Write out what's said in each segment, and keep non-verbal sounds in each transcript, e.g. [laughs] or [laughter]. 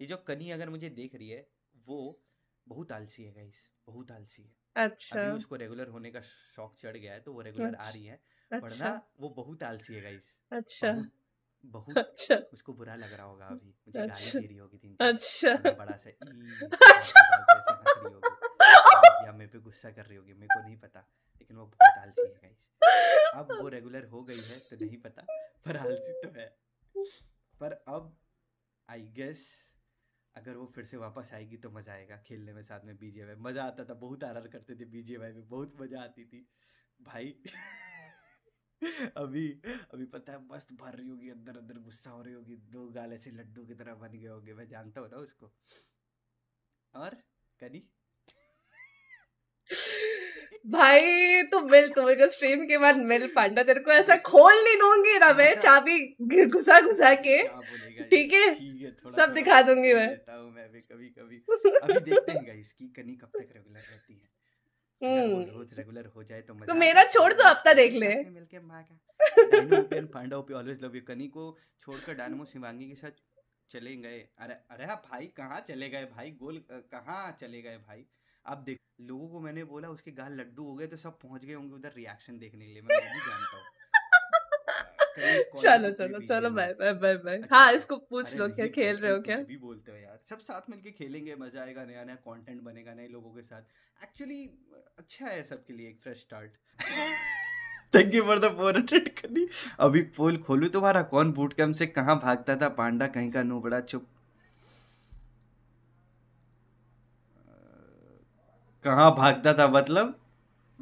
ये जो कनी अगर मुझे देख रही है वो बहुत आलसी है गाइस बहुत आलसी है अच्छा अभी उसको रेगुलर होने का शौक चढ़ गया है तो वो रेगुलर अच्छा, आ रही है अच्छा, वरना वो बहुत आलसी है गाइस अच्छा बहुत, अच्छा उसको बुरा लग रहा होगा अभी मुझे अच्छा, गाली दे रही होगी तीन अच्छा बड़ा सा अच्छा या मेरे पे गुस्सा कर रही होगी मेरे को नहीं पता लेकिन वो बहुत आलसी है गाइस अब वो रेगुलर हो गई है तो नहीं पता पर आलसी तो है पर अब आई गेस अगर वो फिर से वापस आएगी तो मज़ा आएगा खेलने में साथ में बीजे वाई मज़ा आता था बहुत आरार करते थे बीजे वाई में बहुत मज़ा आती थी भाई [laughs] अभी अभी पता है मस्त भर रही होगी अंदर अंदर गुस्सा हो रही होगी दो गाल ऐसे लड्डू की तरह बन गए होंगे मैं जानता हूँ ना उसको और कनी भाई तो मिल तुम्हें को स्ट्रीम के बाद मिल पांडा तेरे को ऐसा खोल नहीं दूंगी ना मैं चाबी घुसा घुसा के [laughs] ठीक है सब दिखा दूंगी मैं मैं भी कभी कभी अभी देखते हैं कनी कब तक रेगुलर रहती है हम्म। रोज रेगुलर हो जाए तो, तो मजा तो मेरा छोड़ दो हफ्ता देख ले मिलके मां का ऑलवेज लव यू कनी को छोड़कर डायनामो शिवांगी के साथ चले गए अरे अरे भाई कहाँ चले गए भाई गोल कहाँ चले गए भाई अब देख लोगों को मैंने बोला उसके गाल लड्डू हो गए तो सब पहुंच गए होंगे उधर रिएक्शन देखने के लिए मैं नहीं जानता हूँ चलो चलो चलो बाय बाय बाय बाय हाँ इसको पूछ लो क्या खेल रहे हो क्या भी बोलते हो यार सब साथ मिलके खेलेंगे मजा आएगा नया नया कंटेंट बनेगा नए लोगों के साथ एक्चुअली अच्छा है सबके लिए एक fresh start thank you for the four hundred कनी अभी पोल खोलू तुम्हारा कौन बूट कैम्प से कहाँ भागता था पांडा कहीं का नो बड़ा चुप कहाँ भागता था मतलब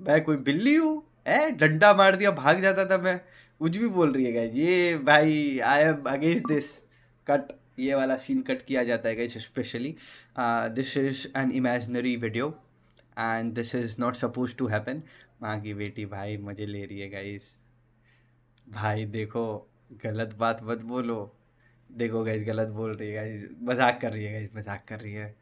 मैं कोई बिल्ली हूँ ए डंडा मार दिया भाग जाता था मैं कुछ भी बोल रही है गाइज ये भाई I am against this cut ये वाला सीन कट किया जाता है guys specially this is an imaginary video and this is not suppose to happen माँ की बेटी भाई मज़े ले रही है गाइज भाई देखो गलत बात मत बोलो देखो गाइज गलत बोल रही है गाइज मजाक कर रही है गाइज मजाक कर रही है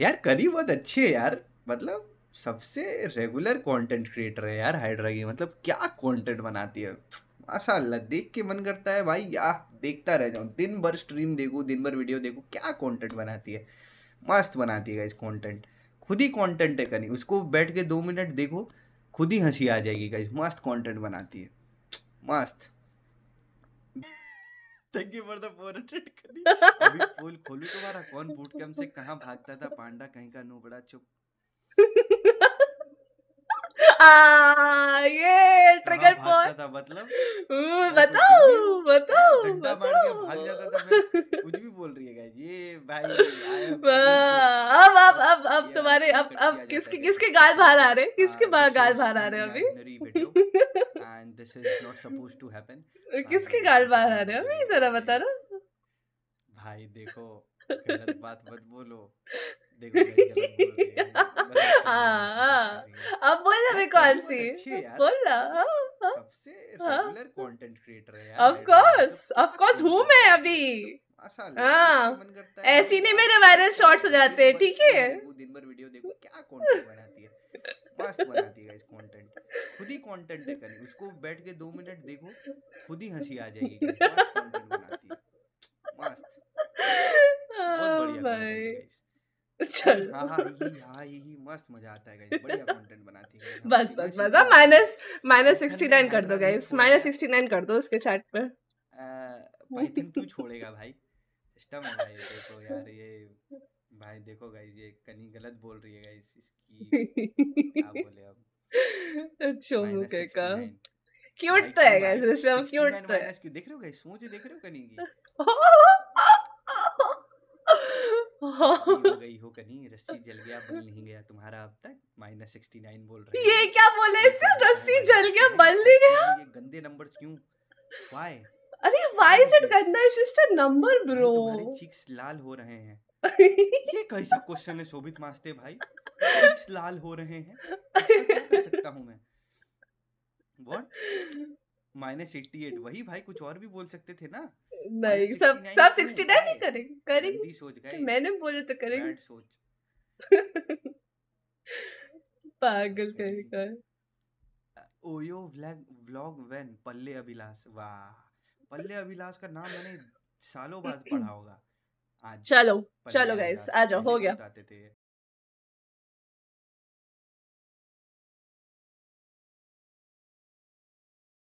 यार करी बहुत अच्छी है यार मतलब सबसे रेगुलर कंटेंट क्रिएटर है यार हाइड्रा की मतलब क्या कंटेंट बनाती है माशाल्लाह देख के मन करता है भाई यार देखता रह जाऊँ दिन भर स्ट्रीम देखूँ दिन भर वीडियो देखूँ क्या कंटेंट बनाती है मस्त बनाती है इस कंटेंट खुद ही कंटेंट है करनी उसको बैठ के दो मिनट देखो खुद ही हंसी आ जाएगी गाइज मस्त कंटेंट बनाती है मस्त थैंक यू फॉर द 400 अभी पूल [laughs] खोलू तुम्हारा कौन बूट कैंप से कहां भागता था पांडा कहीं का नोबड़ा चुप [laughs] ये ट्रिगर पॉइंट मतलब [laughs] बताओ बताओ भाग जाता था कुछ भी बोल रही है ये भाई अब अब अब अब तुम्हारे अब अब किसके किसके गाल बाहर आ रहे हाँ, किसके गाल बाहर आ रहे अभी and this is not supposed to happen किसके गाल बाहर आ रहे अभी जरा बता ना भाई देखो गलत बात मत बोलो देखो [laughs] मतलब हाँ, हाँ। अब बोलना मेरे हाँ, सबसे रेगुलर कंटेंट क्रिएटर है ऑफ कोर्स ऑफ कोर्स हूं मैं अभी ऐसी नहीं मेरे वायरल शॉर्ट्स हो जाते हैं ठीक है दिन भर वीडियो देखो क्या कंटेंट बनाती है बनाती है कंटेंट खुद ही कंटेंट है उसको बैठ के दो मिनट देखो खुद ही हंसी आ जाएगी चलो हाँ हाँ यही हाँ यही मस्त मजा आता है गाइस बढ़िया कंटेंट बनाती है हाँ, बस बस बस अब माइनस माइनस सिक्सटी नाइन कर दो गाइस माइनस सिक्सटी नाइन कर दो उसके चैट पर पाइथन क्यों छोड़ेगा भाई सिस्टम है भाई देखो यार ये भाई देखो गाइस ये कहीं गलत बोल रही है गाइस इसकी क्या [laughs] बोले अब चोमुके का क्यूट तो है गाइस ऋषभ क्यूट तो है देख रहे हो गाइस सोच देख रहे हो कहीं की [laughs] [laughs] गई हो कहीं रस्सी जल गया बल नहीं गया तुम्हारा अब तक माइनस सिक्सटी नाइन बोल ये क्या बोले इससे रस्सी जल गया बल नहीं गया गंदे नंबर क्यों वाई अरे वाई इज इट गंदा is just a number bro तुम्हारे चीक्स लाल हो रहे हैं [laughs] ये कैसा क्वेश्चन है शोभित मास्ते भाई चीक्स लाल हो रहे हैं कर सकता हूं मैं व्हाट माइनस एट्टी एट वही भाई कुछ और भी बोल सकते थे ना नहीं सब सब सिक्सटी नाइन ही करेंगे करेंगे सोच गए तो मैंने बोले तो करेंगे सोच [laughs] पागल कहीं का ओयो व्लॉग व्लॉग व्हेन पल्ले अभिलाष वाह पल्ले अभिलाष का नाम मैंने सालों बाद पढ़ा होगा चलो चलो गाइस आ जाओ हो गया